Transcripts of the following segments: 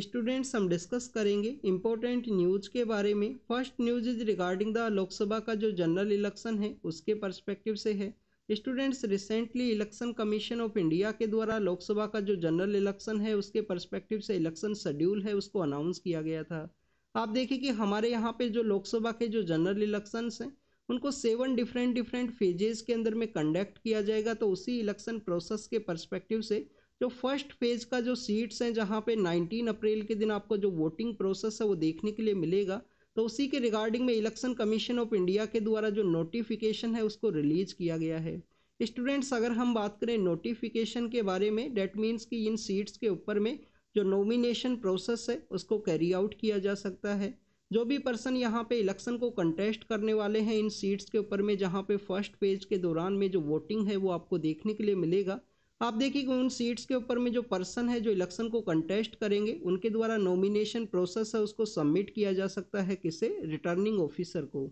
students हम discuss करेंगे important news के बारे में first news is regarding the Lok Sabha का जो जनरल इलेक्शन है उसके पर्सपेक्टिव से है students recently election commission of India के द्वारा लोकसभा का जो जनरल इलेक्शन है उसके पर्सपेक्टिव से इलेक्शन शेड्यूल है उसको अनाउंस किया गया था आप देखिए कि हमारे यहाँ पे जो लोकसभा के जो जनरल इलेक्शंस हैं उनको सेवन डिफरेंट डिफरेंट फेजेस के अंदर में कंडक्ट किया जाएगा तो उसी इलेक्शन प्रोसेस के पर्सपेक्टिव से जो फर्स्ट फेज़ का जो सीट्स हैं जहाँ पे 19 अप्रैल के दिन आपको जो वोटिंग प्रोसेस है वो देखने के लिए मिलेगा तो उसी के रिगार्डिंग में इलेक्शन कमीशन ऑफ इंडिया के द्वारा जो नोटिफिकेशन है उसको रिलीज किया गया है स्टूडेंट्स अगर हम बात करें नोटिफिकेशन के बारे में डेट मीन्स कि इन सीट्स के ऊपर में जो नॉमिनेशन प्रोसेस है उसको कैरी आउट किया जा सकता है जो भी पर्सन यहाँ पे इलेक्शन को कंटेस्ट करने वाले हैं इन सीट्स के ऊपर में जहाँ पे फर्स्ट पेज के दौरान में जो वोटिंग है वो आपको देखने के लिए मिलेगा आप देखिए कि उन सीट्स के ऊपर में जो पर्सन है जो इलेक्शन को कंटेस्ट करेंगे उनके द्वारा नॉमिनेशन प्रोसेस है उसको सबमिट किया जा सकता है किसे रिटर्निंग ऑफिसर को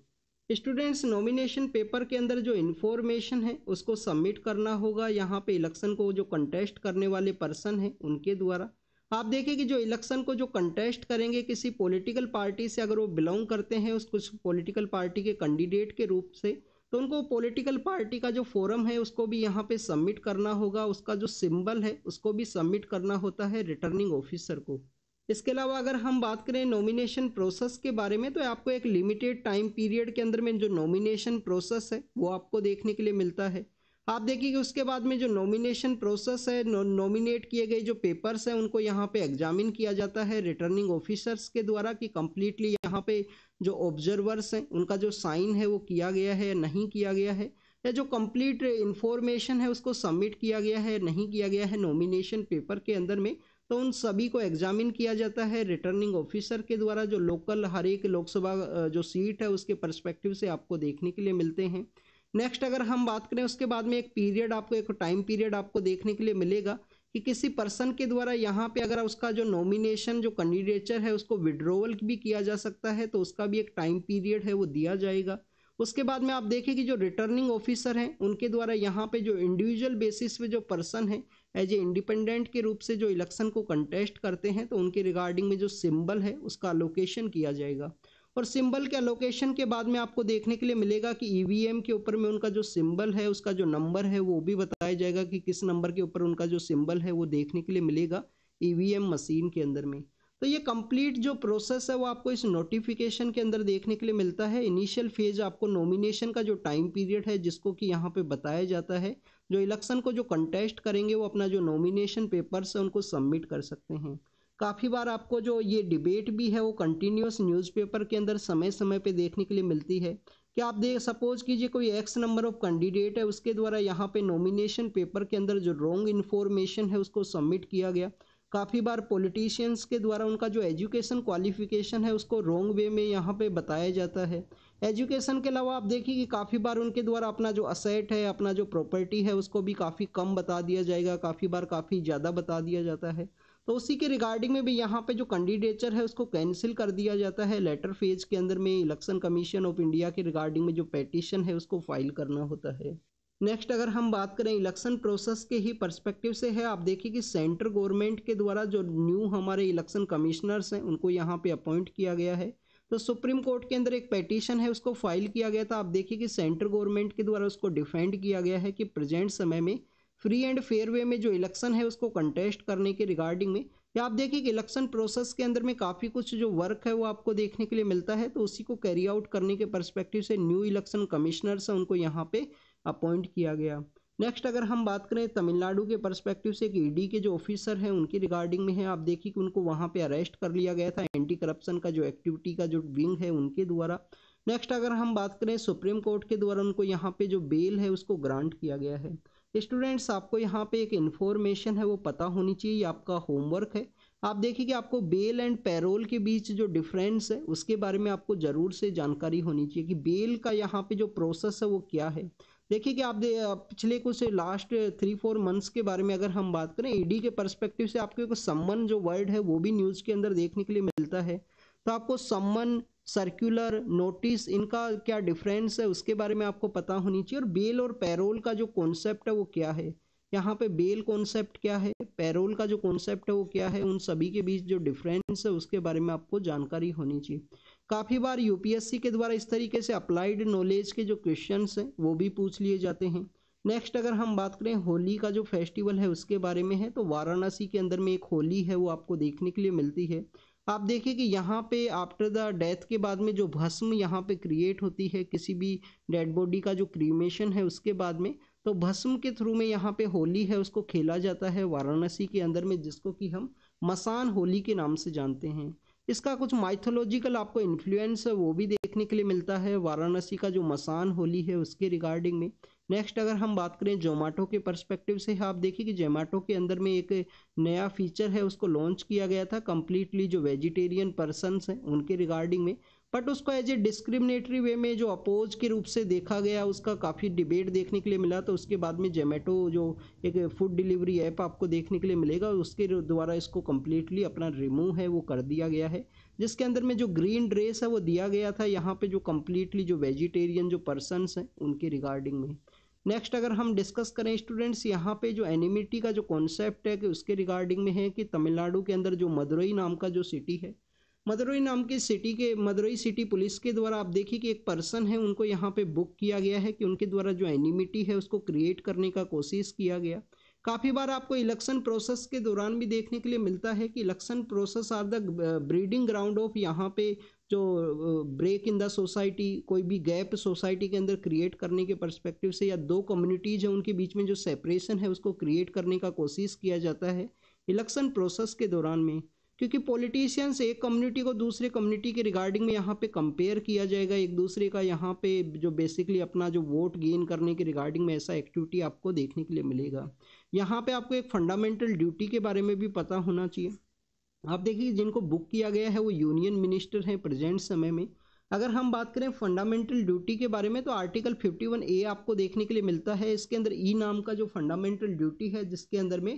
स्टूडेंट्स नॉमिनेशन पेपर के अंदर जो इन्फॉर्मेशन है उसको सबमिट करना होगा यहाँ पे इलेक्शन को जो कंटेस्ट करने वाले पर्सन हैं उनके द्वारा आप देखें कि जो इलेक्शन को जो कंटेस्ट करेंगे किसी पॉलिटिकल पार्टी से अगर वो बिलोंग करते हैं उस कुछ पॉलिटिकल पार्टी के कैंडिडेट के रूप से तो उनको पॉलिटिकल पार्टी का जो फोरम है उसको भी यहाँ पे सबमिट करना होगा उसका जो सिंबल है उसको भी सबमिट करना होता है रिटर्निंग ऑफिसर को इसके अलावा अगर हम बात करें नॉमिनेशन प्रोसेस के बारे में तो आपको एक लिमिटेड टाइम पीरियड के अंदर में जो नॉमिनेशन प्रोसेस है वो आपको देखने के लिए मिलता है आप देखिए कि उसके बाद में जो नॉमिनेशन प्रोसेस है नॉमिनेट किए गए जो पेपर्स हैं उनको यहाँ पे एग्जामिन किया जाता है रिटर्निंग ऑफिसर्स के द्वारा कि कम्प्लीटली यहाँ पे जो ऑब्जर्वर्स हैं उनका जो साइन है वो किया गया है या नहीं किया गया है या जो कम्प्लीट इन्फॉर्मेशन है उसको सबमिट किया गया है नहीं किया गया है नॉमिनेशन पेपर के अंदर में तो उन सभी को एग्जामिन किया जाता है रिटर्निंग ऑफिसर के द्वारा जो लोकल हर एक लोकसभा जो सीट है उसके परस्पेक्टिव से आपको देखने के लिए मिलते हैं नेक्स्ट अगर हम बात करें उसके बाद में एक पीरियड आपको एक टाइम पीरियड आपको देखने के लिए मिलेगा कि किसी पर्सन के द्वारा यहाँ पे अगर उसका जो नॉमिनेशन जो कैंडिडेचर है उसको विड्रोवल भी किया जा सकता है तो उसका भी एक टाइम पीरियड है वो दिया जाएगा उसके बाद में आप देखें कि जो रिटर्निंग ऑफिसर हैं उनके द्वारा यहाँ पे जो इंडिविजुअल बेसिस पे जो पर्सन है एज ए इंडिपेंडेंट के रूप से जो इलेक्शन को कंटेस्ट करते हैं तो उनके रिगार्डिंग में जो सिंबल है उसका लोकेशन किया जाएगा और सिंबल के अलोकेशन के बाद में आपको देखने के लिए मिलेगा कि ईवीएम e के ऊपर में उनका जो सिंबल है उसका जो नंबर है वो भी बताया जाएगा कि किस नंबर के ऊपर उनका जो सिंबल है वो देखने के लिए मिलेगा ईवीएम e मशीन के अंदर में तो ये कंप्लीट जो प्रोसेस है वो आपको इस नोटिफिकेशन के अंदर देखने के लिए मिलता है इनिशियल फेज आपको नॉमिनेशन का जो टाइम पीरियड है जिसको कि यहाँ पे बताया जाता है जो इलेक्शन को जो कंटेस्ट करेंगे वो अपना जो नॉमिनेशन पेपर्स है उनको सबमिट कर सकते हैं काफ़ी बार आपको जो ये डिबेट भी है वो कंटिन्यूस न्यूज़पेपर के अंदर समय समय पे देखने के लिए मिलती है कि आप देख सपोज कीजिए कोई एक्स नंबर ऑफ कैंडिडेट है उसके द्वारा यहाँ पे नॉमिनेशन पेपर के अंदर जो रॉन्ग इन्फॉर्मेशन है उसको सबमिट किया गया काफ़ी बार पॉलिटिशियंस के द्वारा उनका जो एजुकेशन क्वालिफिकेशन है उसको रॉन्ग वे में यहाँ पे बताया जाता है एजुकेशन के अलावा आप देखिए कि काफ़ी बार उनके द्वारा अपना जो असेट है अपना जो प्रॉपर्टी है उसको भी काफ़ी कम बता दिया जाएगा काफ़ी बार काफ़ी ज़्यादा बता दिया जाता है तो उसी के रिगार्डिंग में भी यहाँ पे जो कैंडिडेचर है उसको कैंसिल कर दिया जाता है लेटर फेज के अंदर में इलेक्शन कमीशन ऑफ इंडिया के रिगार्डिंग में जो पेटिशन है उसको फाइल करना होता है नेक्स्ट अगर हम बात करें इलेक्शन प्रोसेस के ही पर्सपेक्टिव से है आप देखिए कि सेंट्रल गवर्नमेंट के द्वारा जो न्यू हमारे इलेक्शन कमिश्नर्स हैं उनको यहाँ पे अपॉइंट किया गया है तो सुप्रीम कोर्ट के अंदर एक पेटिशन है उसको फाइल किया गया था आप देखिए कि सेंट्रल गवर्नमेंट के द्वारा उसको डिफेंड किया गया है कि प्रेजेंट समय में फ्री एंड फेयर वे में जो इलेक्शन है उसको कंटेस्ट करने के रिगार्डिंग में या आप देखिए कि इलेक्शन प्रोसेस के अंदर में काफ़ी कुछ जो वर्क है वो आपको देखने के लिए मिलता है तो उसी को कैरी आउट करने के परस्पेक्टिव से न्यू इलेक्शन कमिश्नर्स हैं उनको यहाँ पे अपॉइंट किया गया नेक्स्ट अगर हम बात करें तमिलनाडु के परस्पेक्टिव से कि ईडी e के जो ऑफिसर हैं उनकी रिगार्डिंग में है आप देखिए कि उनको वहाँ पे अरेस्ट कर लिया गया था एंटी करप्शन का जो एक्टिविटी का जो विंग है उनके द्वारा नेक्स्ट अगर हम बात करें सुप्रीम कोर्ट के द्वारा उनको यहाँ पे जो बेल है उसको ग्रांट किया गया है स्टूडेंट्स आपको यहाँ पे एक इन्फॉर्मेशन है वो पता होनी चाहिए आपका होमवर्क है आप देखिए कि आपको बेल एंड पैरोल के बीच जो डिफरेंस है उसके बारे में आपको ज़रूर से जानकारी होनी चाहिए कि बेल का यहाँ पे जो प्रोसेस है वो क्या है देखिए कि आप दे, पिछले कुछ लास्ट थ्री फोर मंथ्स के बारे में अगर हम बात करें ईडी के परस्पेक्टिव से आपको एक सम्मन जो वर्ड है वो भी न्यूज़ के अंदर देखने के लिए मिलता है तो आपको सम्मन सर्कुलर नोटिस इनका क्या डिफरेंस है उसके बारे में आपको पता होनी चाहिए और बेल और पैरोल का जो कॉन्सेप्ट है वो क्या है यहाँ पे बेल कॉन्सेप्ट क्या है पैरोल का जो कॉन्सेप्ट है वो क्या है उन सभी के बीच जो डिफरेंस है उसके बारे में आपको जानकारी होनी चाहिए काफ़ी बार यूपीएससी के द्वारा इस तरीके से अप्लाइड नॉलेज के जो क्वेश्चन हैं वो भी पूछ लिए जाते हैं नेक्स्ट अगर हम बात करें होली का जो फेस्टिवल है उसके बारे में है तो वाराणसी के अंदर में एक होली है वो आपको देखने के लिए मिलती है आप देखिए कि यहाँ पे आफ्टर द डेथ के बाद में जो भस्म यहाँ पे क्रिएट होती है किसी भी डेड बॉडी का जो क्रीमेशन है उसके बाद में तो भस्म के थ्रू में यहाँ पे होली है उसको खेला जाता है वाराणसी के अंदर में जिसको कि हम मसान होली के नाम से जानते हैं इसका कुछ माइथोलॉजिकल आपको इन्फ्लुएंस वो भी देखने के लिए मिलता है वाराणसी का जो मसान होली है उसके रिगार्डिंग में नेक्स्ट अगर हम बात करें जोमाटो के परस्पेक्टिव से आप देखिए कि जोमाटो के अंदर में एक नया फीचर है उसको लॉन्च किया गया था कम्प्लीटली जो वेजिटेरियन पर्सनस हैं उनके रिगार्डिंग में बट उसको एज ए डिस्क्रिमिनेटरी वे में जो अपोज के रूप से देखा गया उसका काफ़ी डिबेट देखने के लिए मिला तो उसके बाद में जोमेटो जो एक फूड डिलीवरी ऐप आपको देखने के लिए मिलेगा उसके द्वारा इसको कम्प्लीटली अपना रिमूव है वो कर दिया गया है जिसके अंदर में जो ग्रीन ड्रेस है वो दिया गया था यहाँ पे जो कम्प्लीटली जो वेजिटेरियन जो पर्सनस हैं उनके रिगार्डिंग में नेक्स्ट अगर हम डिस्कस करें स्टूडेंट्स यहाँ पे जो एनिमिटी का जो कॉन्सेप्ट है कि उसके रिगार्डिंग में है कि तमिलनाडु के अंदर जो मदुरई नाम का जो सिटी है मदुरई नाम के सिटी के मदुरई सिटी पुलिस के द्वारा आप देखिए कि एक पर्सन है उनको यहाँ पे बुक किया गया है कि उनके द्वारा जो एनिमिटी है उसको क्रिएट करने का कोशिश किया गया काफ़ी बार आपको इलेक्शन प्रोसेस के दौरान भी देखने के लिए मिलता है कि election process are the breeding ground of यहाँ पे जो ब्रेक इन द सोसाइटी कोई भी गैप सोसाइटी के अंदर क्रिएट करने के परस्पेक्टिव से या दो कम्युनिटीज़ हैं उनके बीच में जो सेपरेशन है उसको क्रिएट करने का कोशिश किया जाता है इलेक्शन प्रोसेस के दौरान में क्योंकि पॉलिटिशियंस एक कम्युनिटी को दूसरे कम्युनिटी के रिगार्डिंग में यहाँ पे कंपेयर किया जाएगा एक दूसरे का यहाँ पे जो बेसिकली अपना जो वोट गेन करने के रिगार्डिंग में ऐसा एक्टिविटी आपको देखने के लिए मिलेगा यहाँ पे आपको एक फंडामेंटल ड्यूटी के बारे में भी पता होना चाहिए आप देखिए जिनको बुक किया गया है वो यूनियन मिनिस्टर हैं प्रेजेंट समय में अगर हम बात करें फंडामेंटल ड्यूटी के बारे में तो आर्टिकल 51 ए आपको देखने के लिए मिलता है इसके अंदर ई e नाम का जो फंडामेंटल ड्यूटी है जिसके अंदर में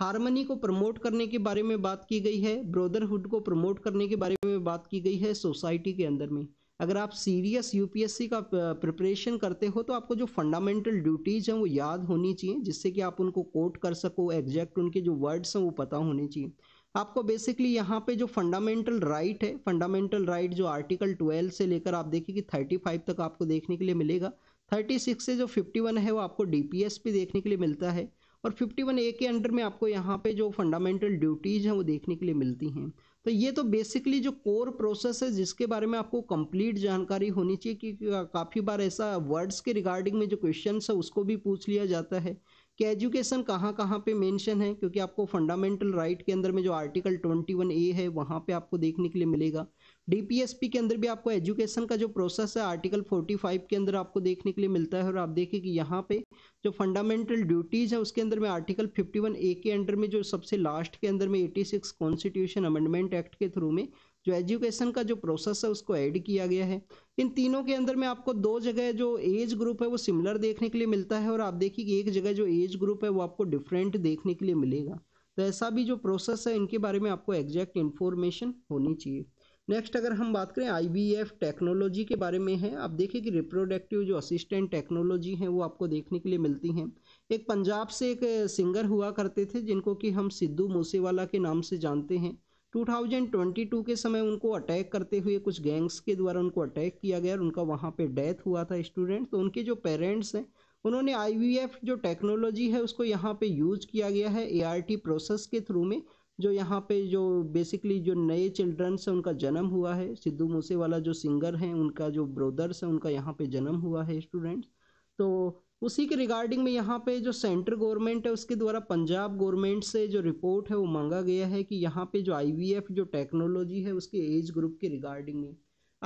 हारमनी को प्रमोट करने के बारे में बात की गई है ब्रदरहुड को प्रमोट करने के बारे में बात की गई है सोसाइटी के अंदर में अगर आप सीरियस यूपीएससी का प्रिपरेशन करते हो तो आपको जो फंडामेंटल ड्यूटीज़ हैं वो याद होनी चाहिए जिससे कि आप उनको कोट कर सको एग्जैक्ट उनके जो वर्ड्स हैं वो पता होने चाहिए आपको बेसिकली यहाँ पे जो फंडामेंटल राइट है फंडामेंटल राइट जो आर्टिकल 12 से लेकर आप देखिए कि 35 तक आपको देखने के लिए मिलेगा 36 से जो 51 है वो आपको डीपीएस पे देखने के लिए मिलता है और 51 ए के अंडर में आपको यहाँ पे जो फंडामेंटल ड्यूटीज़ हैं वो देखने के लिए मिलती हैं तो ये तो बेसिकली जो कोर प्रोसेस है जिसके बारे में आपको कंप्लीट जानकारी होनी चाहिए क्योंकि काफ़ी बार ऐसा वर्ड्स के रिगार्डिंग में जो क्वेश्चन है उसको भी पूछ लिया जाता है कि एजुकेशन कहाँ कहाँ पे मेंशन है क्योंकि आपको फंडामेंटल राइट के अंदर में जो आर्टिकल 21 ए है वहाँ पे आपको देखने के लिए मिलेगा डीपीएसपी के अंदर भी आपको एजुकेशन का जो प्रोसेस है आर्टिकल 45 के अंदर आपको देखने के लिए मिलता है और आप देखिए कि यहाँ पे जो फंडामेंटल ड्यूटीज़ है उसके अंदर में आर्टिकल 51 ए के अंडर में जो सबसे लास्ट के अंदर में 86 कॉन्स्टिट्यूशन अमेंडमेंट एक्ट के थ्रू में जो एजुकेशन का जो प्रोसेस है उसको ऐड किया गया है इन तीनों के अंदर में आपको दो जगह जो एज ग्रुप है वो सिमिलर देखने के लिए मिलता है और आप देखिए कि एक जगह जो एज ग्रुप है वो आपको डिफरेंट देखने के लिए मिलेगा तो ऐसा भी जो प्रोसेस है इनके बारे में आपको एग्जैक्ट इन्फॉर्मेशन होनी चाहिए नेक्स्ट अगर हम बात करें आई टेक्नोलॉजी के बारे में है आप देखिए कि रिप्रोडक्टिव जो असिस्टेंट टेक्नोलॉजी हैं वो आपको देखने के लिए मिलती हैं एक पंजाब से एक सिंगर हुआ करते थे जिनको कि हम सिद्धू मूसेवाला के नाम से जानते हैं 2022 के समय उनको अटैक करते हुए कुछ गैंग्स के द्वारा उनको अटैक किया गया और उनका वहाँ पे डेथ हुआ था स्टूडेंट तो उनके जो पेरेंट्स हैं उन्होंने आई जो टेक्नोलॉजी है उसको यहाँ पे यूज किया गया है ए प्रोसेस के थ्रू में जो यहाँ पे जो बेसिकली जो नए चिल्ड्रन हैं उनका जन्म हुआ है सिद्धू मूसे वाला जो सिंगर हैं उनका जो ब्रदर्स हैं उनका यहाँ पे जन्म हुआ है स्टूडेंट्स तो उसी के रिगार्डिंग में यहाँ पे जो सेंट्रल गवर्नमेंट है उसके द्वारा पंजाब गवर्नमेंट से जो रिपोर्ट है वो मांगा गया है कि यहाँ पे जो आईवीएफ जो टेक्नोलॉजी है उसके एज ग्रुप के रिगार्डिंग में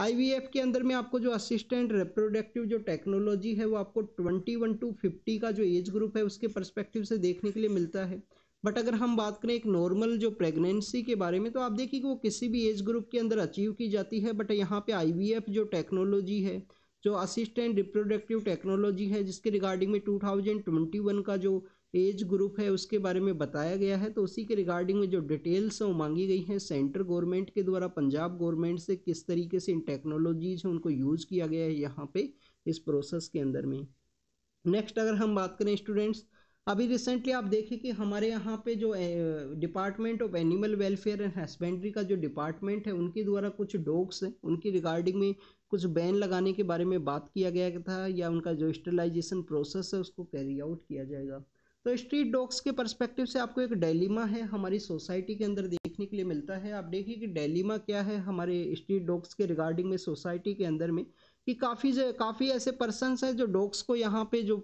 आईवीएफ के अंदर में आपको जो असिस्टेंट रिप्रोडक्टिव जो टेक्नोलॉजी है वो आपको ट्वेंटी वन टू फिफ्टी का जो एज ग्रुप है उसके परस्पेक्टिव से देखने के लिए मिलता है बट अगर हम बात करें एक नॉर्मल जो प्रेगनेंसी के बारे में तो आप देखिए कि वो किसी भी एज ग्रुप के अंदर अचीव की जाती है बट यहाँ पे आईवीएफ जो टेक्नोलॉजी है जो असिस्टेंट रिप्रोडक्टिव टेक्नोलॉजी है जिसके रिगार्डिंग में 2021 का जो एज ग्रुप है उसके बारे में बताया गया है तो उसी के रिगार्डिंग में जो डिटेल्स हैं वो मांगी गई हैं सेंट्रल गवर्नमेंट के द्वारा पंजाब गवर्नमेंट से किस तरीके से इन टेक्नोलॉजीज हैं उनको यूज़ किया गया है यहाँ पे इस प्रोसेस के अंदर में नेक्स्ट अगर हम बात करें स्टूडेंट्स अभी रिसेंटली आप देखें कि हमारे यहाँ पे जो department of animal welfare and husbandry का जो डिपार्टमेंट है उनके द्वारा कुछ डॉग्स हैं उनकी रिगार्डिंग में कुछ बैन लगाने के बारे में बात किया गया था या उनका जो स्टरलाइजेशन प्रोसेस है उसको कैरी आउट किया जाएगा तो स्ट्रीट डॉग्स के परस्पेक्टिव से आपको एक डेलीमा है हमारी सोसाइटी के अंदर देखने के लिए मिलता है आप देखिए कि डेलीमा क्या है हमारे स्ट्रीट डॉग्स के रिगार्डिंग में सोसाइटी के अंदर में कि काफ़ी काफ़ी ऐसे पर्सनस हैं जो डॉग्स को यहाँ पे जो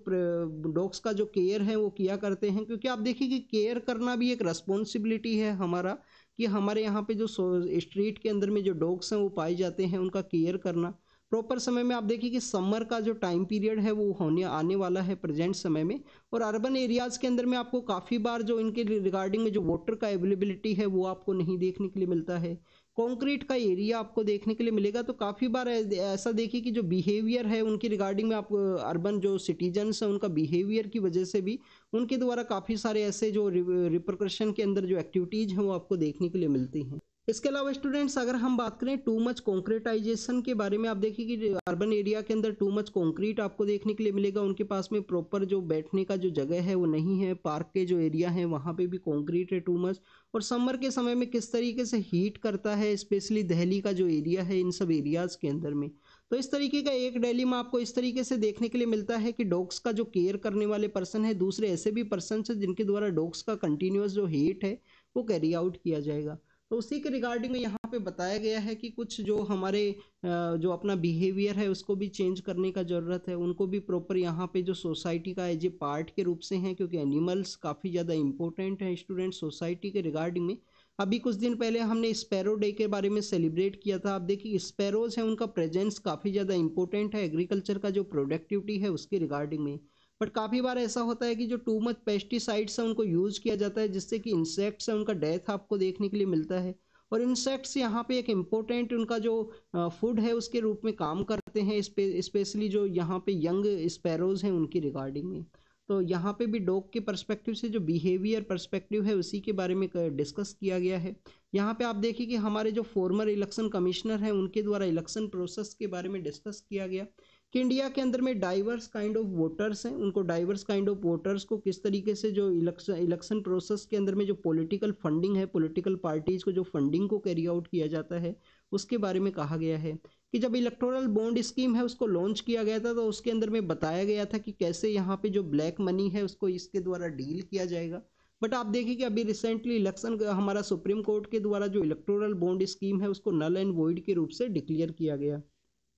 डॉग्स का जो केयर है वो किया करते हैं क्योंकि आप देखिए कि केयर करना भी एक रेस्पॉन्सिबिलिटी है हमारा कि हमारे यहाँ पे जो स्ट्रीट के अंदर में जो डॉग्स हैं वो पाए जाते हैं उनका केयर करना प्रॉपर समय में आप देखिए कि समर का जो टाइम पीरियड है वो होने आने वाला है प्रेजेंट समय में और अर्बन एरियाज़ के अंदर में आपको काफ़ी बार जो इनके रिगार्डिंग में जो वाटर का अवेलेबिलिटी है वो आपको नहीं देखने के लिए मिलता है कंक्रीट का एरिया आपको देखने के लिए मिलेगा तो काफ़ी बार ऐसा देखिए कि जो बिहेवियर है उनकी रिगार्डिंग में आप अर्बन जो सिटीजन्स हैं उनका बिहेवियर की वजह से भी उनके द्वारा काफ़ी सारे ऐसे जो रिप्रकर्शन के अंदर जो एक्टिविटीज़ हैं वो आपको देखने के लिए मिलती हैं इसके अलावा स्टूडेंट्स अगर हम बात करें टू मच कॉन्क्रीटाइजेशन के बारे में आप देखिए कि अर्बन एरिया के अंदर टू मच कॉन्क्रीट आपको देखने के लिए मिलेगा उनके पास में प्रॉपर जो बैठने का जो जगह है वो नहीं है पार्क के जो एरिया है वहाँ पे भी कॉन्क्रीट है टू मच और समर के समय में किस तरीके से हीट करता है स्पेशली दहली का जो एरिया है इन सब एरियाज़ के अंदर में तो इस तरीके का एक डेली में आपको इस तरीके से देखने के लिए मिलता है कि डॉग्स का जो केयर करने वाले पर्सन है दूसरे ऐसे भी पर्सन है जिनके द्वारा डॉग्स का कंटिन्यूस जो हीट है वो कैरी आउट किया जाएगा तो उसी के रिगार्डिंग में यहाँ पे बताया गया है कि कुछ जो हमारे जो अपना बिहेवियर है उसको भी चेंज करने का ज़रूरत है उनको भी प्रॉपर यहाँ पे जो सोसाइटी का एज ए पार्ट के रूप से हैं क्योंकि एनिमल्स काफ़ी ज़्यादा इंपॉर्टेंट हैं स्टूडेंट सोसाइटी के रिगार्डिंग में अभी कुछ दिन पहले हमने स्पैरो डे के बारे में सेलिब्रेट किया था आप देखिए स्पैरोज हैं उनका प्रेजेंस काफ़ी ज़्यादा इंपॉर्टेंट है एग्रीकल्चर का जो प्रोडक्टिविटी है उसके रिगार्डिंग में बट काफ़ी बार ऐसा होता है कि जो टू मच पेस्टिसाइड्स है उनको यूज़ किया जाता है जिससे कि इंसेक्ट्स है उनका डेथ आपको देखने के लिए मिलता है और इंसेक्ट्स यहाँ पे एक इम्पोर्टेंट उनका जो फूड है उसके रूप में काम करते हैं स्पेशली जो यहाँ पे यंग स्पैरोज हैं उनकी रिगार्डिंग में तो यहाँ पे भी डॉग के पर्सपेक्टिव से जो बिहेवियर पर्सपेक्टिव है उसी के बारे में डिस्कस किया गया है यहाँ पे आप देखिए कि हमारे जो फॉर्मर इलेक्शन कमिश्नर हैं उनके द्वारा इलेक्शन प्रोसेस के बारे में डिस्कस किया गया कि इंडिया के अंदर में डाइवर्स काइंड ऑफ वोटर्स हैं उनको डाइवर्स काइंड ऑफ वोटर्स को किस तरीके से जो इलेक्शन इलेक्शन प्रोसेस के अंदर में जो पॉलिटिकल फंडिंग है पॉलिटिकल पार्टीज़ को जो फंडिंग को कैरी आउट किया जाता है उसके बारे में कहा गया है कि जब इलेक्टोरल बॉन्ड स्कीम है उसको लॉन्च किया गया था तो उसके अंदर में बताया गया था कि कैसे यहाँ पे जो ब्लैक मनी है उसको इसके द्वारा डील किया जाएगा बट आप देखिए कि अभी रिसेंटली इलेक्शन हमारा सुप्रीम कोर्ट के द्वारा जो इलेक्टोरल बॉन्ड स्कीम है उसको नल एंड वॉइड के रूप से डिक्लेयर किया गया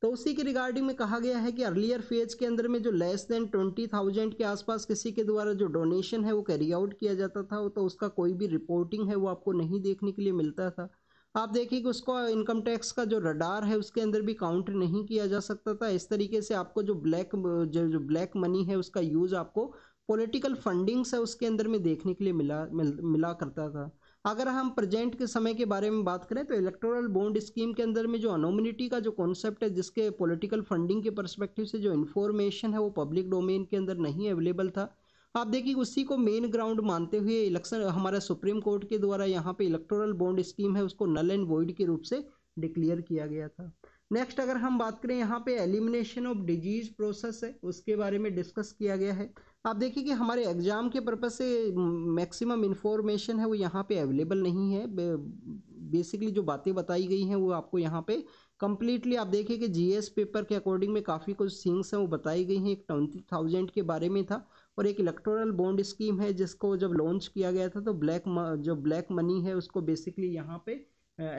तो उसी के रिगार्डिंग में कहा गया है कि अर्लियर फेज के अंदर में जो लेस देन ट्वेंटी थाउजेंड के आसपास किसी के द्वारा जो डोनेशन है वो कैरी आउट किया जाता था तो उसका कोई भी रिपोर्टिंग है वो आपको नहीं देखने के लिए मिलता था आप देखिए कि उसको इनकम टैक्स का जो रडार है उसके अंदर भी काउंट नहीं किया जा सकता था इस तरीके से आपको जो ब्लैक जो, जो ब्लैक मनी है उसका यूज़ आपको पॉलिटिकल फंडिंग्स है उसके अंदर में देखने के लिए मिला मिल, मिला करता था अगर हम प्रेजेंट के समय के बारे में बात करें तो इलेक्टोरल बॉन्ड स्कीम के अंदर में जो अनोमिनिटी का जो कॉन्सेप्ट है जिसके पॉलिटिकल फंडिंग के परस्पेक्टिव से जो इन्फॉर्मेशन है वो पब्लिक डोमेन के अंदर नहीं अवेलेबल था आप देखिए उसी को मेन ग्राउंड मानते हुए इलेक्शन हमारा सुप्रीम कोर्ट के द्वारा यहाँ पे इलेक्टोरल बॉन्ड स्कीम है उसको नल एंड वॉइड के रूप से डिक्लेयर किया गया था नेक्स्ट अगर हम बात करें यहाँ पे एलिमिनेशन ऑफ डिजीज प्रोसेस है उसके बारे में डिस्कस किया गया है आप देखिए कि हमारे एग्ज़ाम के पर्पज़ से मैक्सिमम इन्फॉर्मेशन है वो यहाँ पे अवेलेबल नहीं है बेसिकली जो बातें बताई गई हैं वो आपको यहाँ पे कम्प्लीटली आप देखिए कि जीएस पेपर के अकॉर्डिंग में काफ़ी कुछ सीन्स हैं वो बताई गई हैं एक ट्वेंटी थाउजेंड के बारे में था और एक इलेक्टोरल बॉन्ड स्कीम है जिसको जब लॉन्च किया गया था तो ब्लैक जो ब्लैक मनी है उसको बेसिकली यहाँ पे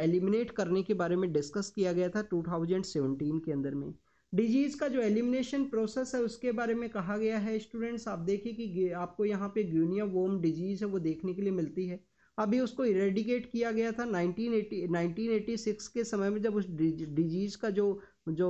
एलिमिनेट करने के बारे में डिस्कस किया गया था टू के अंदर में डिजीज़ का जो एलिमिनेशन प्रोसेस है उसके बारे में कहा गया है स्टूडेंट्स आप देखिए कि आपको यहाँ पे ग्यूनिया वोम डिजीज़ है वो देखने के लिए मिलती है अभी उसको इरेडिकेट किया गया था 1980 1986 के समय में जब उस डिजीज़ का जो जो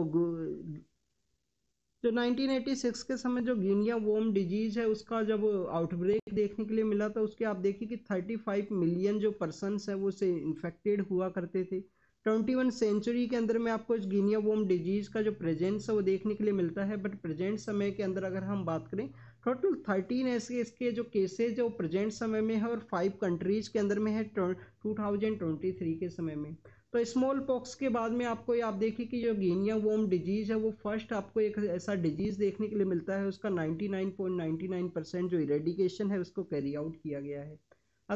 जो 1986 के समय जो ग्यूनिया वोम डिजीज़ है उसका जब आउटब्रेक देखने के लिए मिला था तो उसके आप देखिए कि थर्टी मिलियन जो पर्सनस हैं वो उसे इन्फेक्टेड हुआ करते थे ट्वेंटी वन सेंचुरी के अंदर में आपको इस गिनिया वोम डिजीज़ का जो प्रेजेंस है वो देखने के लिए मिलता है बट प्रेजेंट समय के अंदर अगर हम बात करें टोटल थर्टीन ऐसे इसके जो केसेज है वो प्रेजेंट समय में है और फाइव कंट्रीज़ के अंदर में है टू थाउजेंड ट्वेंटी थ्री के समय में तो स्मॉल पॉक्स के बाद में आपको आप देखिए कि जो गिनिया वोम डिजीज़ है वो फर्स्ट आपको एक ऐसा डिजीज़ देखने के लिए मिलता है उसका 99.99 परसेंट जो इरेडिकेशन है उसको कैरी आउट किया गया है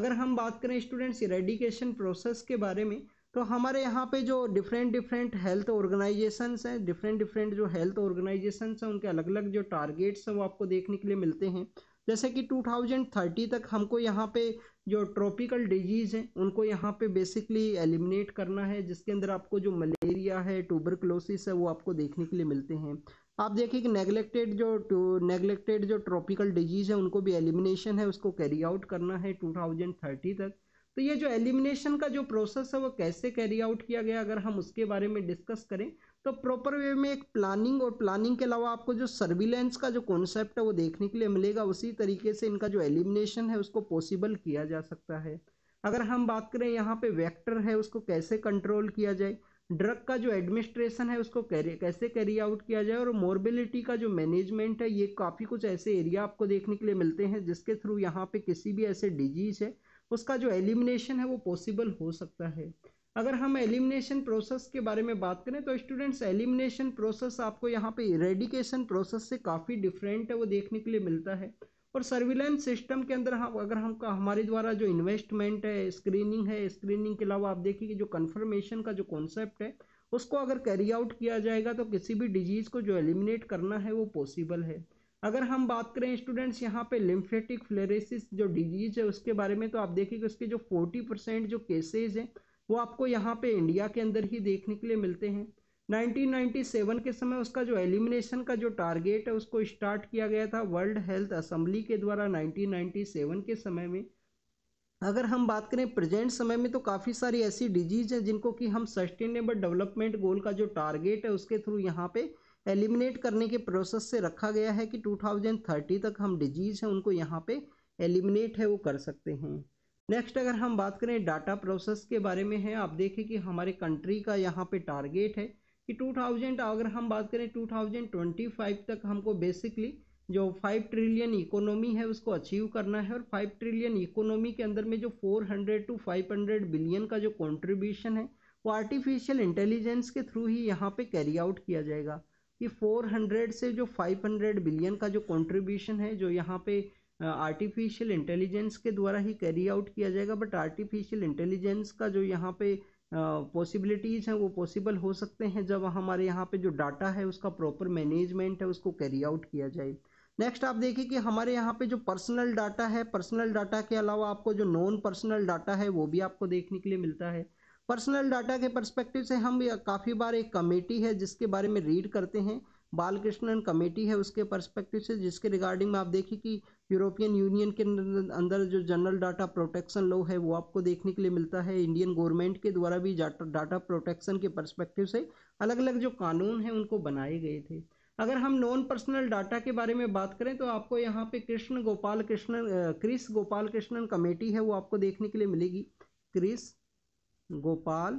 अगर हम बात करें स्टूडेंट्स इरेडिकेशन प्रोसेस के बारे में तो हमारे यहाँ पे जो डिफरेंट डिफरेंट हेल्थ ऑर्गेनाइजेशंस हैं डिफरेंट डिफरेंट जो हेल्थ ऑर्गेनाइजेशंस हैं उनके अलग अलग जो टारगेट्स हैं वो आपको देखने के लिए मिलते हैं जैसे कि 2030 तक हमको यहाँ पे जो ट्रॉपिकल डिजीज़ हैं उनको यहाँ पे बेसिकली एलिमिनेट करना है जिसके अंदर आपको जो मलेरिया है ट्यूबरक्लोसिस है वो आपको देखने के लिए मिलते हैं आप देखिए कि नेगलेक्टेड जो नेगलेक्टेड जो ट्रॉपिकल डिजीज़ है उनको भी एलिमिनेशन है उसको कैरी आउट करना है 2030 तक तो ये जो एलिमिनेशन का जो प्रोसेस है वो कैसे कैरी आउट किया गया अगर हम उसके बारे में डिस्कस करें तो प्रॉपर वे में एक प्लानिंग और प्लानिंग के अलावा आपको जो सर्विलेंस का जो कॉन्सेप्ट है वो देखने के लिए मिलेगा उसी तरीके से इनका जो एलिमिनेशन है उसको पॉसिबल किया जा सकता है अगर हम बात करें यहाँ पे वेक्टर है उसको कैसे कंट्रोल किया जाए ड्रग का जो एडमिनिस्ट्रेशन है उसको कैरी कैसे कैरी आउट किया जाए और मोरबिलिटी का जो मैनेजमेंट है ये काफ़ी कुछ ऐसे एरिया आपको देखने के लिए मिलते हैं जिसके थ्रू यहाँ पे किसी भी ऐसे डिजीज़ है उसका जो एलिमिनेशन है वो पॉसिबल हो सकता है अगर हम एलिमिनेशन प्रोसेस के बारे में बात करें तो स्टूडेंट्स एलिमिनेशन प्रोसेस आपको यहाँ पे इरेडिकेशन प्रोसेस से काफ़ी डिफरेंट है वो देखने के लिए मिलता है और सर्विलेंस सिस्टम के अंदर हम अगर हम हमारे द्वारा जो इन्वेस्टमेंट है स्क्रीनिंग है स्क्रीनिंग के अलावा आप देखिए जो कन्फर्मेशन का जो कॉन्सेप्ट है उसको अगर कैरी आउट किया जाएगा तो किसी भी डिजीज़ को जो एलिमिनेट करना है वो पॉसिबल है अगर हम बात करें स्टूडेंट्स यहाँ पे लिम्फेटिक फ्लेरेसिस जो डिजीज है उसके बारे में तो आप देखिए कि उसके जो फोर्टी परसेंट जो केसेज हैं वो आपको यहाँ पे इंडिया के अंदर ही देखने के लिए मिलते हैं 1997 के समय उसका जो एलिमिनेशन का जो टारगेट है उसको स्टार्ट किया गया था वर्ल्ड हेल्थ असम्बली के द्वारा नाइनटीन के समय में अगर हम बात करें प्रेजेंट समय में तो काफ़ी सारी ऐसी डिजीज हैं जिनको कि हम सस्टेनेबल डेवलपमेंट गोल का जो टारगेट है उसके थ्रू यहाँ पे एलिमिनेट करने के प्रोसेस से रखा गया है कि 2030 तक हम डिजीज़ हैं उनको यहाँ पे एलिमिनेट है वो कर सकते हैं नेक्स्ट अगर हम बात करें डाटा प्रोसेस के बारे में है आप देखें कि हमारे कंट्री का यहाँ पे टारगेट है कि 2000 अगर हम बात करें 2025 तक हमको बेसिकली जो फाइव ट्रिलियन इकोनॉमी है उसको अचीव करना है और फाइव ट्रिलियन इकोनॉमी के अंदर में जो four hundred to five hundred billion का जो कॉन्ट्रीब्यूशन है वो आर्टिफिशियल इंटेलिजेंस के थ्रू ही यहाँ पे कैरी आउट किया जाएगा ये 400 से जो 500 बिलियन का जो कंट्रीब्यूशन है जो यहाँ पे आर्टिफिशियल इंटेलिजेंस के द्वारा ही कैरी आउट किया जाएगा बट आर्टिफिशियल इंटेलिजेंस का जो यहाँ पे पॉसिबिलिटीज़ uh, हैं वो पॉसिबल हो सकते हैं जब हमारे यहाँ पे जो डाटा है उसका प्रॉपर मैनेजमेंट है उसको कैरी आउट किया जाए नेक्स्ट आप देखिए कि हमारे यहाँ पे जो पर्सनल डाटा है पर्सनल डाटा के अलावा आपको जो नॉन पर्सनल डाटा है वो भी आपको देखने के लिए मिलता है पर्सनल डाटा के परस्पेक्टिव से हम काफ़ी बार एक कमेटी है जिसके बारे में रीड करते हैं बालकृष्णन कमेटी है उसके परस्पेक्टिव से जिसके रिगार्डिंग में आप देखिए कि यूरोपियन यूनियन के अंदर जो जनरल डाटा प्रोटेक्शन लॉ है वो आपको देखने के लिए मिलता है इंडियन गवर्नमेंट के द्वारा भी डाटा प्रोटेक्शन के परस्पेक्टिव से अलग अलग जो कानून हैं उनको बनाए गए थे अगर हम नॉन पर्सनल डाटा के बारे में बात करें तो आपको यहाँ पे कृष्ण गोपाल कृष्णन क्रिस गोपाल कृष्णन कमेटी है वो आपको देखने के लिए मिलेगी क्रिस गोपाल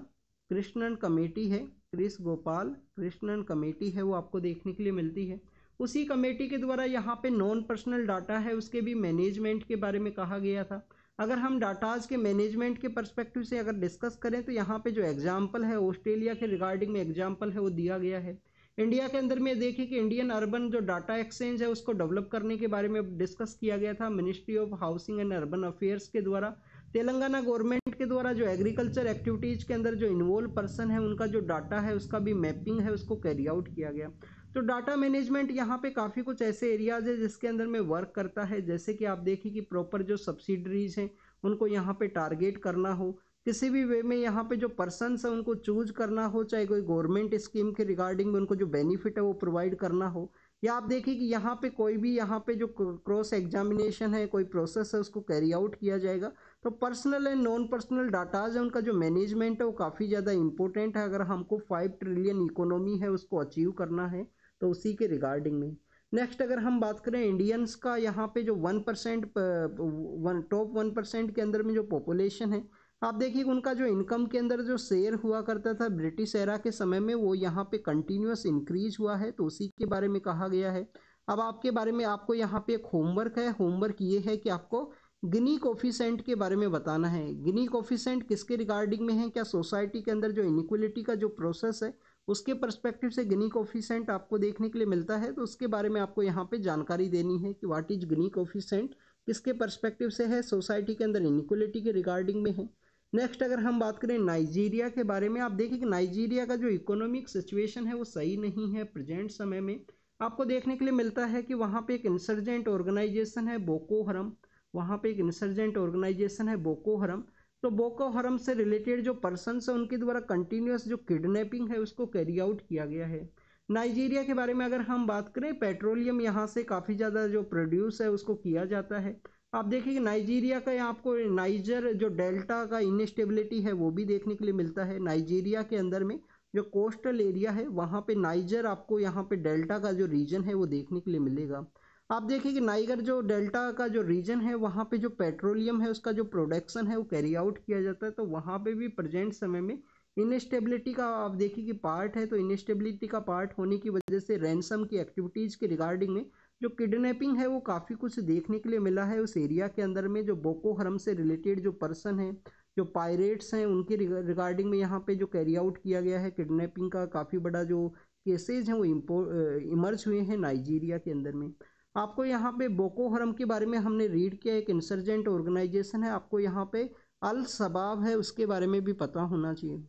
कृष्णन कमेटी है क्रिस गोपाल कृष्णन कमेटी है वो आपको देखने के लिए मिलती है उसी कमेटी के द्वारा यहाँ पे नॉन पर्सनल डाटा है उसके भी मैनेजमेंट के बारे में कहा गया था अगर हम डाटाज के मैनेजमेंट के पर्सपेक्टिव से अगर डिस्कस करें तो यहाँ पे जो एग्जाम्पल है ऑस्ट्रेलिया के रिगार्डिंग में एग्जाम्पल है वो दिया गया है इंडिया के अंदर में देखिए कि इंडियन अर्बन जो डाटा एक्सचेंज है उसको डेवलप करने के बारे में डिस्कस किया गया था ministry of housing and urban affairs के द्वारा तेलंगाना गवर्नमेंट के द्वारा जो एग्रीकल्चर एक्टिविटीज़ के अंदर जो इन्वॉल्व पर्सन है उनका जो डाटा है उसका भी मैपिंग है उसको कैरी आउट किया गया तो डाटा मैनेजमेंट यहाँ पे काफ़ी कुछ ऐसे एरियाज है जिसके अंदर में वर्क करता है जैसे कि आप देखिए कि प्रॉपर जो सब्सिडरीज हैं उनको यहाँ पे टारगेट करना हो किसी भी वे में यहाँ पे जो पर्सनस है उनको चूज करना हो चाहे कोई गवर्नमेंट स्कीम के रिगार्डिंग में उनको जो बेनिफिट है वो प्रोवाइड करना हो या आप देखिए कि यहाँ पे कोई भी यहाँ पे जो क्रॉस एग्जामिनेशन है कोई प्रोसेस है उसको कैरी आउट किया जाएगा तो personal and non personal datas है उनका जो मैनेजमेंट है वो काफ़ी ज़्यादा इंपॉर्टेंट है अगर हमको फाइव ट्रिलियन इकोनॉमी है उसको अचीव करना है तो उसी के रिगार्डिंग में नेक्स्ट अगर हम बात करें इंडियंस का यहाँ पे जो one percent one top one percent के अंदर में जो पॉपुलेशन है आप देखिए उनका जो इनकम के अंदर जो शेयर हुआ करता था ब्रिटिश एरा के समय में वो यहाँ पे कंटिन्यूस इंक्रीज हुआ है तो उसी के बारे में कहा गया है अब आपके बारे में आपको यहाँ पे एक होमवर्क है होमवर्क ये है कि आपको गिनी कोफिशेंट के बारे में बताना है गिनी कोफिशेंट किसके रिगार्डिंग में है क्या सोसाइटी के अंदर जो इनिक्वलिटी का जो प्रोसेस है उसके परस्पेक्टिव से गिनी कोफिशेंट आपको देखने के लिए मिलता है तो उसके बारे में आपको यहाँ पे जानकारी देनी है कि वाट इज गिनी कोफिशेंट किसके परस्पेक्टिव से है सोसाइटी के अंदर इनिक्वलिटी के रिगार्डिंग में है नेक्स्ट अगर हम बात करें नाइजीरिया के बारे में आप देखिए कि नाइजीरिया का जो इकोनॉमिक सिचुएशन है वो सही नहीं है प्रेजेंट समय में आपको देखने के लिए मिलता है कि वहाँ पे एक इंसर्जेंट ऑर्गेनाइजेशन है बोको हरम वहाँ पे एक इंसर्जेंट ऑर्गेनाइजेशन है बोको हरम तो बोको हरम से रिलेटेड जो पर्सनस हैं उनके द्वारा कंटिन्यूस जो किडनेपिंग है उसको कैरी आउट किया गया है नाइजीरिया के बारे में अगर हम बात करें पेट्रोलियम यहाँ से काफ़ी ज़्यादा जो प्रोड्यूस है उसको किया जाता है आप देखिए नाइजीरिया का आपको नाइजर जो डेल्टा का इनस्टेबिलिटी है वो भी देखने के लिए मिलता है नाइजीरिया के अंदर में जो कोस्टल एरिया है वहाँ पे नाइजर आपको यहाँ पे डेल्टा का जो रीजन है वो देखने के लिए मिलेगा आप देखिए कि नाइगर जो डेल्टा का जो रीजन है वहाँ पे जो पेट्रोलियम है उसका जो प्रोडक्शन है वो कैरी आउट किया जाता है तो वहाँ पे भी प्रेजेंट समय में इनस्टेबिलिटी का आप देखिए कि पार्ट है तो इनस्टेबिलिटी का पार्ट होने की वजह से रैनसम की एक्टिविटीज़ के रिगार्डिंग में जो किडनैपिंग है वो काफ़ी कुछ देखने के लिए मिला है उस एरिया के अंदर में जो बोको हरम से रिलेटेड जो पर्सन है जो पायरेट्स हैं उनके रिगार्डिंग में यहाँ पे जो कैरी आउट किया गया है किडनैपिंग का काफ़ी बड़ा जो केसेज हैं वो इम्पो इमर्ज हुए हैं नाइजीरिया के अंदर में आपको यहाँ पे बोको हरम के बारे में हमने रीड किया एक इंसर्जेंट ऑर्गेनाइजेशन है आपको यहाँ पे अल सबाब है उसके बारे में भी पता होना चाहिए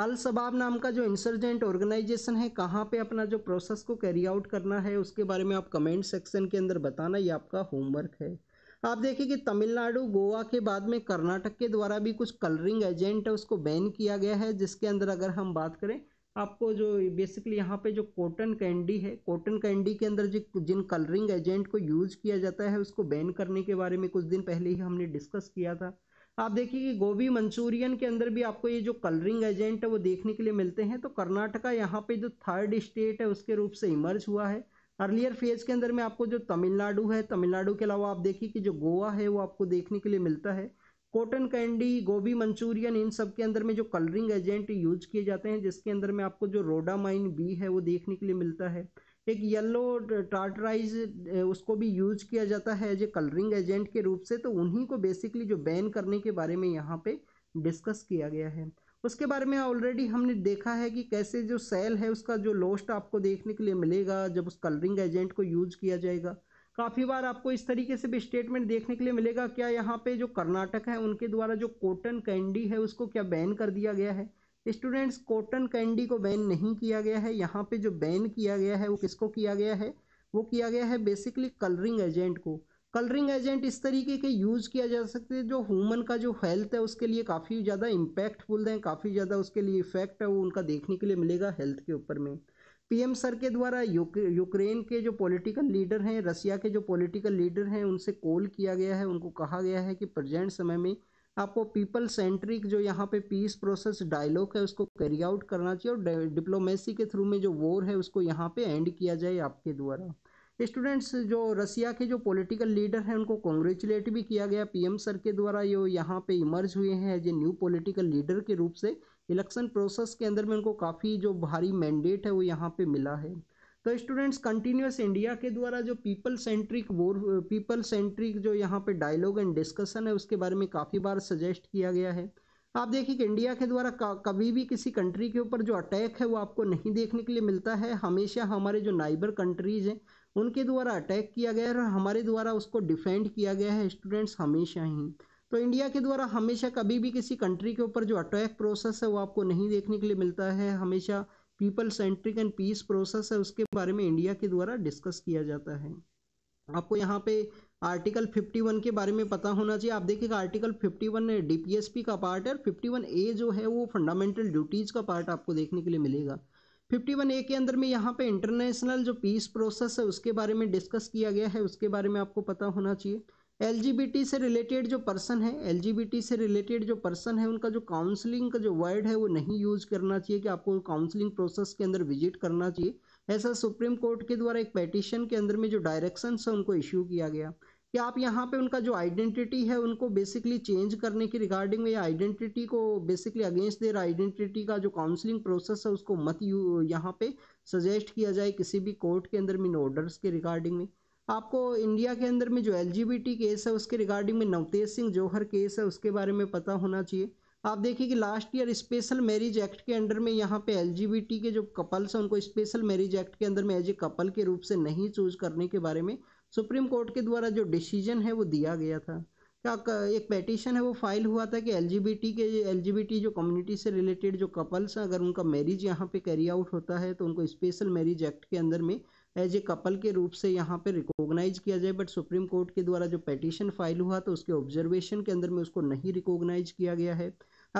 अलशबाब नाम का जो इंसर्जेंट ऑर्गेनाइजेशन है कहाँ पे अपना जो प्रोसेस को कैरी आउट करना है उसके बारे में आप कमेंट सेक्शन के अंदर बताना ये आपका होमवर्क है आप देखिए कि तमिलनाडु गोवा के बाद में कर्नाटक के द्वारा भी कुछ कलरिंग एजेंट है उसको बैन किया गया है जिसके अंदर अगर हम बात करें आपको जो बेसिकली यहाँ पे जो कॉटन कैंडी है कॉटन कैंडी के अंदर जो जिन कलरिंग एजेंट को यूज़ किया जाता है उसको बैन करने के बारे में कुछ दिन पहले ही हमने डिस्कस किया था आप देखिए कि गोभी मंचूरियन के अंदर भी आपको ये जो कलरिंग एजेंट है वो देखने के लिए मिलते हैं तो कर्नाटका यहाँ पे जो थर्ड स्टेट है उसके रूप से इमर्ज हुआ है अर्लियर फेज के अंदर में आपको जो तमिलनाडु है तमिलनाडु के अलावा आप देखिए कि जो गोवा है वो आपको देखने के लिए मिलता है कॉटन कैंडी गोभी मंचूरियन इन सब के अंदर में जो कलरिंग एजेंट यूज किए जाते हैं जिसके अंदर में आपको जो रोडामाइन बी है वो देखने के लिए मिलता है एक येलो टार्टराइज उसको भी यूज किया जाता है एज ए कलरिंग एजेंट के रूप से तो उन्हीं को बेसिकली जो बैन करने के बारे में यहाँ पे डिस्कस किया गया है उसके बारे में ऑलरेडी हमने देखा है कि कैसे जो सेल है उसका जो लोस्ट आपको देखने के लिए मिलेगा जब उस कलरिंग एजेंट को यूज किया जाएगा काफ़ी बार आपको इस तरीके से भी स्टेटमेंट देखने के लिए मिलेगा क्या यहाँ पे जो कर्नाटक है उनके द्वारा जो कॉटन कैंडी है उसको क्या बैन कर दिया गया है स्टूडेंट्स कॉटन कैंडी को बैन नहीं किया गया है यहाँ पे जो बैन किया गया है वो किसको किया गया है वो किया गया है बेसिकली कलरिंग एजेंट को कलरिंग एजेंट इस तरीके के यूज़ किया जा सकते हैं जो ह्यूमन का जो हेल्थ है उसके लिए काफ़ी ज़्यादा इम्पैक्टफुल हैं काफ़ी ज़्यादा उसके लिए इफेक्ट है वो उनका देखने के लिए मिलेगा हेल्थ के ऊपर में पीएम सर के द्वारा यूक्रेन के जो पॉलिटिकल लीडर हैं रसिया के जो पॉलिटिकल लीडर हैं उनसे कॉल किया गया है उनको कहा गया है कि प्रजेंट समय में आपको पीपल सेंट्रिक जो यहाँ पे पीस प्रोसेस डायलॉग है उसको कैरी आउट करना चाहिए और डिप्लोमेसी के थ्रू में जो वॉर है उसको यहाँ पे एंड किया जाए आपके द्वारा स्टूडेंट्स जो रसिया के जो पॉलिटिकल लीडर हैं उनको कॉन्ग्रेचुलेट भी किया गया पीएम सर के द्वारा ये यहाँ पे इमर्ज हुए हैं as a new political leader के रूप से इलेक्शन प्रोसेस के अंदर में उनको काफ़ी जो भारी मैंडेट है वो यहाँ पे मिला है तो स्टूडेंट्स कंटिन्यूस इंडिया के द्वारा जो people centric or people centric जो यहाँ पे डायलॉग एंड डिस्कशन है उसके बारे में काफ़ी बार सजेस्ट किया गया है आप देखिए कि इंडिया के द्वारा कभी भी किसी कंट्री के ऊपर जो अटैक है वो आपको नहीं देखने के लिए मिलता है हमेशा हमारे जो नाइबर कंट्रीज हैं उनके द्वारा अटैक किया गया है और हमारे द्वारा उसको डिफेंड किया गया है स्टूडेंट्स हमेशा ही तो इंडिया के द्वारा हमेशा कभी भी किसी कंट्री के ऊपर जो अटैक प्रोसेस है वो आपको नहीं देखने के लिए मिलता है हमेशा people centric and peace process है उसके बारे में इंडिया के द्वारा डिस्कस किया जाता है आपको यहाँ पे आर्टिकल 51 के बारे में पता होना चाहिए आप देखिएगा आर्टिकल 51 डीपीएसपी का पार्ट है और वन ए जो है वो फंडामेंटल ड्यूटीज़ का पार्ट आपको देखने के लिए मिलेगा 51 ए के अंदर में यहाँ पे इंटरनेशनल जो पीस प्रोसेस है उसके बारे में डिस्कस किया गया है उसके बारे में आपको पता होना चाहिए एल से रिलेटेड जो पर्सन है एल से रिलेटेड जो पर्सन है उनका जो काउंसलिंग का जो वर्ड है वो नहीं यूज़ करना चाहिए कि आपको काउंसलिंग प्रोसेस के अंदर विजिट करना चाहिए ऐसा सुप्रीम कोर्ट के द्वारा एक पेटिशन के अंदर में जो डायरेक्शन है उनको इश्यू किया गया कि आप यहाँ पे उनका जो आइडेंटिटी है उनको बेसिकली चेंज करने की रिगार्डिंग में आइडेंटिटी को बेसिकली अगेंस्ट देर आइडेंटिटी का जो काउंसलिंग प्रोसेस है उसको मत यहाँ पे सजेस्ट किया जाए किसी भी कोर्ट के अंदर इन ऑर्डर्स के रिगार्डिंग में आपको इंडिया के अंदर में जो एल केस है उसके रिगार्डिंग में नवतेज सिंह जौहर केस है उसके बारे में पता होना चाहिए आप देखिए कि last year special marriage act के अंडर में यहाँ पे एल के जो कपल्स हैं उनको स्पेशल मैरिज एक्ट के अंदर में एज ए कपल के रूप से नहीं चूज करने के बारे में सुप्रीम कोर्ट के द्वारा जो डिसीजन है वो दिया गया था क्या एक पेटिशन है वो फाइल हुआ था कि एल के एल जो कम्युनिटी से रिलेटेड जो कपल्स हैं अगर उनका मैरिज यहाँ पे कैरी आउट होता है तो उनको स्पेशल मैरिज एक्ट के अंदर में एज ए कपल के रूप से यहाँ पे रिकॉग्नाइज किया जाए बट सुप्रीम कोर्ट के द्वारा जो पेटिशन फाइल हुआ तो उसके ऑब्जर्वेशन के अंदर में उसको नहीं रिकॉग्नाइज किया गया है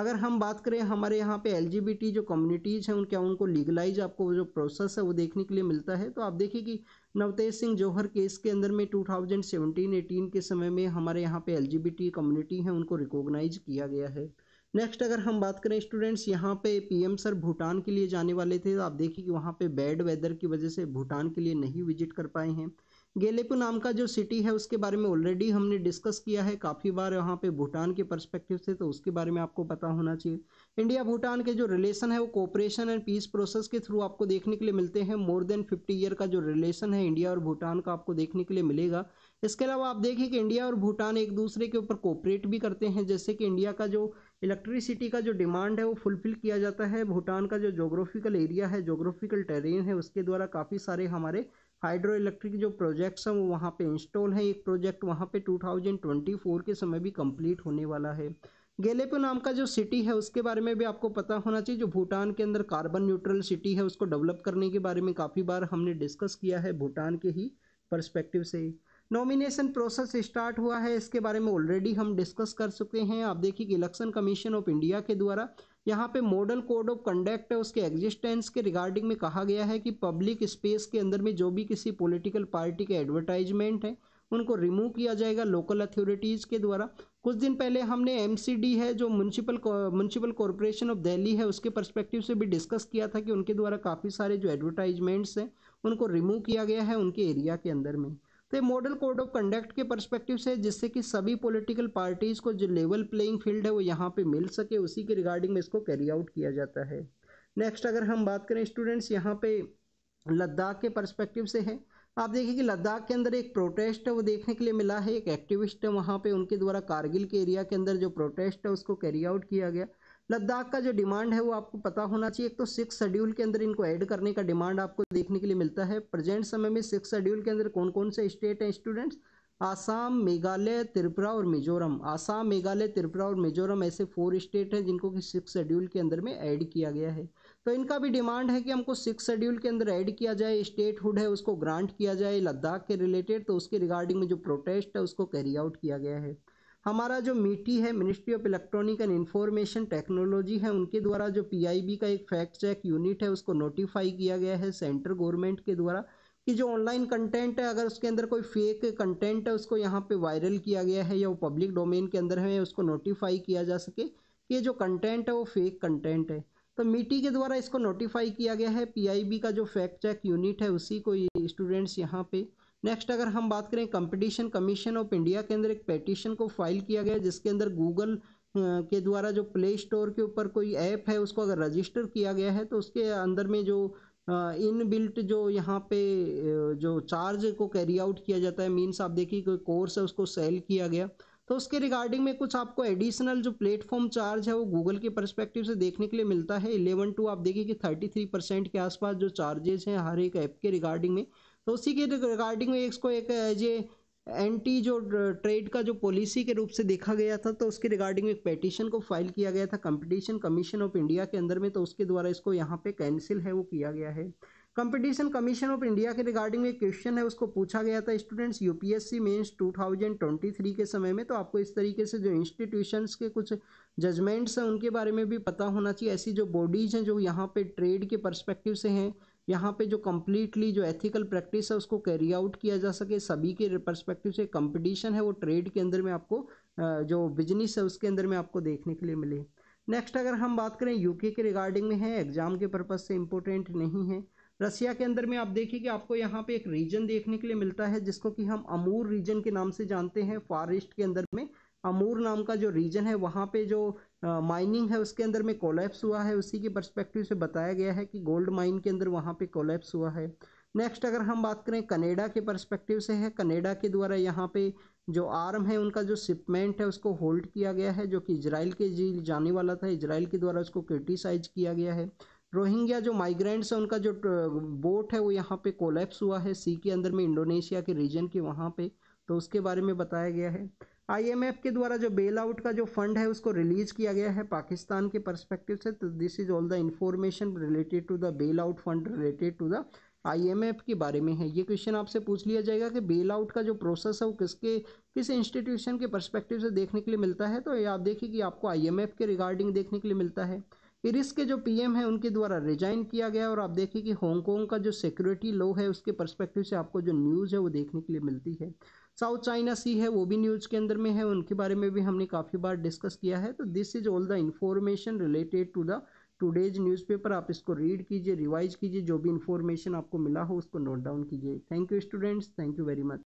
अगर हम बात करें हमारे यहाँ पे एल जो कम्युनिटीज़ हैं उनके उनको लीगलाइज आपको जो प्रोसेस है वो देखने के लिए मिलता है तो आप देखिए कि नवतेज सिंह जौहर केस के अंदर में 2017-18 के समय में हमारे यहाँ पे एल कम्युनिटी है उनको रिकॉग्नाइज किया गया है नेक्स्ट अगर हम बात करें स्टूडेंट्स यहाँ पे पीएम सर भूटान के लिए जाने वाले थे तो आप देखिए कि वहाँ पे बैड वेदर की वजह से भूटान के लिए नहीं विजिट कर पाए हैं गेलेपु नाम का जो सिटी है उसके बारे में ऑलरेडी हमने डिस्कस किया है काफ़ी बार वहाँ पे भूटान के पर्सपेक्टिव से तो उसके बारे में आपको पता होना चाहिए इंडिया भूटान के जो रिलेशन है वो कोऑपरेशन एंड पीस प्रोसेस के थ्रू आपको देखने के लिए मिलते हैं मोर देन फिफ्टी ईयर का जो रिलेशन है इंडिया और भूटान का आपको देखने के लिए मिलेगा इसके अलावा आप देखिए कि इंडिया और भूटान एक दूसरे के ऊपर कोऑपरेट भी करते हैं जैसे कि इंडिया का जो इलेक्ट्रिसिटी का जो डिमांड है वो फुलफ़िल किया जाता है भूटान का जो जोग्राफिकल एरिया है जोग्राफिकल टेरेन है उसके द्वारा काफ़ी सारे हमारे हाइड्रो इलेक्ट्रिक जो प्रोजेक्ट्स हैं वो वहाँ पे इंस्टॉल हैं एक प्रोजेक्ट वहाँ पे 2024 के समय भी कंप्लीट होने वाला है गेलेपो नाम का जो सिटी है उसके बारे में भी आपको पता होना चाहिए जो भूटान के अंदर कार्बन न्यूट्रल सिटी है उसको डेवलप करने के बारे में काफ़ी बार हमने डिस्कस किया है भूटान के ही परस्पेक्टिव से नॉमिनेशन प्रोसेस स्टार्ट हुआ है इसके बारे में ऑलरेडी हम डिस्कस कर चुके हैं आप देखिए कि इलेक्शन कमीशन ऑफ इंडिया के द्वारा यहाँ पे मॉडल कोड ऑफ कंडक्ट है उसके एग्जिस्टेंस के रिगार्डिंग में कहा गया है कि पब्लिक स्पेस के अंदर में जो भी किसी पॉलिटिकल पार्टी के एडवर्टाइजमेंट है उनको रिमूव किया जाएगा लोकल अथॉरिटीज़ के द्वारा कुछ दिन पहले हमने एम है जो municipal municipal corporation of Delhi है उसके पर्सपेक्टिव से भी डिस्कस किया था कि उनके द्वारा काफ़ी सारे जो एडवर्टाइजमेंट्स हैं उनको रिमूव किया गया है उनके एरिया के अंदर में तो ये मॉडल कोड ऑफ कंडक्ट के परस्पेक्टिव से जिससे कि सभी पोलिटिकल पार्टीज़ को जो लेवल प्लेइंग फील्ड है वो यहाँ पर मिल सके उसी के रिगार्डिंग में इसको कैरी आउट किया जाता है नेक्स्ट अगर हम बात करें स्टूडेंट्स यहाँ पे लद्दाख के परस्पेक्टिव से है आप देखिए कि लद्दाख के अंदर एक प्रोटेस्ट है वो देखने के लिए मिला है एक एक्टिविस्ट है वहाँ पे उनके द्वारा कारगिल के एरिया के अंदर जो प्रोटेस्ट है उसको कैरी आउट किया गया लद्दाख का जो डिमांड है वो आपको पता होना चाहिए एक तो सिक्स शेड्यूल के अंदर इनको ऐड करने का डिमांड आपको देखने के लिए मिलता है प्रेजेंट समय में सिक्स शेड्यूल के अंदर कौन कौन से स्टेट हैं स्टूडेंट्स आसाम मेघालय त्रिपुरा और मिजोरम आसाम मेघालय त्रिपुरा और मिजोरम ऐसे फोर स्टेट हैं जिनको कि सिक्स शेड्यूल के अंदर में ऐड किया गया है तो इनका भी डिमांड है कि हमको सिक्स शेड्यूल के अंदर ऐड किया जाए स्टेट हुड है उसको ग्रांट किया जाए लद्दाख के रिलेटेड तो उसके रिगार्डिंग में जो प्रोटेस्ट है उसको कैरी आउट किया गया है हमारा जो मीटी है ministry of electronic and information technology है उनके द्वारा जो पीआईबी का एक फैक्ट चेक यूनिट है उसको नोटिफाई किया गया है सेंट्रल गवर्नमेंट के द्वारा कि जो ऑनलाइन कंटेंट है अगर उसके अंदर कोई फेक कंटेंट है उसको यहाँ पे वायरल किया गया है या वो पब्लिक डोमेन के अंदर है उसको नोटिफाई किया जा सके कि ये जो कंटेंट है वो फेक कंटेंट है तो मीटी के द्वारा इसको नोटिफाई किया गया है पीआईबी का जो फैक्ट चेक यूनिट है उसी को स्टूडेंट्स यहाँ पे नेक्स्ट अगर हम बात करें कंपटीशन कमीशन ऑफ इंडिया के अंदर एक पेटिशन को फाइल किया गया जिसके अंदर गूगल के द्वारा जो प्ले स्टोर के ऊपर कोई ऐप है उसको अगर रजिस्टर किया गया है तो उसके अंदर में जो इन बिल्ट जो यहाँ पे जो चार्ज को कैरी आउट किया जाता है मीन्स आप देखिए कोई कोर्स है उसको सेल किया गया तो उसके रिगार्डिंग में कुछ आपको एडिशनल जो प्लेटफॉर्म चार्ज है वो गूगल के परस्पेक्टिव से देखने के लिए मिलता है इलेवन टू आप देखिए कि थर्टी थ्री परसेंट के आसपास जो चार्जेज हैं हर एक ऐप के रिगार्डिंग में तो उसी के रिगार्डिंग में इसको एक ये एंटी जो ट्रेड का जो पॉलिसी के रूप से देखा गया था तो उसके रिगार्डिंग एक पेटिशन को फाइल किया गया था कंपटीशन कमीशन ऑफ इंडिया के अंदर में तो उसके द्वारा इसको यहाँ पे कैंसिल है वो किया गया है कंपटीशन कमीशन ऑफ इंडिया के रिगार्डिंग में क्वेश्चन है उसको पूछा गया था स्टूडेंट्स यूपीएससी मेंस 2023 के समय में तो आपको इस तरीके से जो इंस्टीट्यूशंस के कुछ जजमेंट्स हैं उनके बारे में भी पता होना चाहिए ऐसी जो बॉडीज़ हैं जो यहाँ पे ट्रेड के परस्पेक्टिव से हैं यहाँ पे जो कम्प्लीटली जो एथिकल प्रैक्टिस है उसको कैरी आउट किया जा सके सभी के परस्पेक्टिव से कंपटीशन है वो ट्रेड के अंदर में आपको जो बिजनेस है उसके अंदर में आपको देखने के लिए मिले नेक्स्ट अगर हम बात करें यूके के रिगार्डिंग में है एग्ज़ाम के पर्पज़ से इम्पोर्टेंट नहीं है रसिया के अंदर में आप देखिए कि आपको यहाँ पे एक रीजन देखने के लिए मिलता है जिसको कि हम अमूर रीजन के नाम से जानते हैं फॉरेस्ट के अंदर में अमूर नाम का जो रीजन है वहाँ पे जो माइनिंग है उसके अंदर में कोलैप्स हुआ है उसी के परस्पेक्टिव से बताया गया है कि गोल्ड माइन के अंदर वहाँ पे कोलैप्स हुआ है नेक्स्ट अगर हम बात करें कनेडा के परस्पेक्टिव से है कनेडा के द्वारा यहाँ पे जो आर्म है उनका जो शिपमेंट है उसको होल्ड किया गया है जो कि इसराइल के जी जाने वाला था इसराइल के द्वारा उसको क्रिटिसाइज किया गया है रोहिंग्या जो माइग्रेंट्स है उनका जो बोट है वो यहाँ पे कोलैप्स हुआ है सी के अंदर में इंडोनेशिया के रीजन के वहाँ पे तो उसके बारे में बताया गया है आईएमएफ के द्वारा जो बेल आउट का जो फंड है उसको रिलीज किया गया है पाकिस्तान के परस्पेक्टिव से तो this is all the information related to the bail out fund related to the IMF के बारे में है ये क्वेश्चन आपसे पूछ लिया जाएगा कि बेल आउट का जो प्रोसेस है वो किसके किस इंस्टीट्यूशन के परस्पेक्टिव से देखने के लिए मिलता है तो ये आप देखिए कि आपको आई के रिगार्डिंग देखने के लिए मिलता है इरिस के जो पीएम है उनके द्वारा रिजाइन किया गया और आप देखिए कि हांगकॉन्ग का जो सिक्योरिटी लॉ है उसके परस्पेक्टिव से आपको जो न्यूज़ है वो देखने के लिए मिलती है साउथ चाइना सी है वो भी न्यूज़ के अंदर में है उनके बारे में भी हमने काफ़ी बार डिस्कस किया है तो this is all the information related to the today's newspaper आप इसको रीड कीजिए रिवाइज कीजिए जो भी इन्फॉर्मेशन आपको मिला हो उसको नोट डाउन कीजिए thank you students thank you very much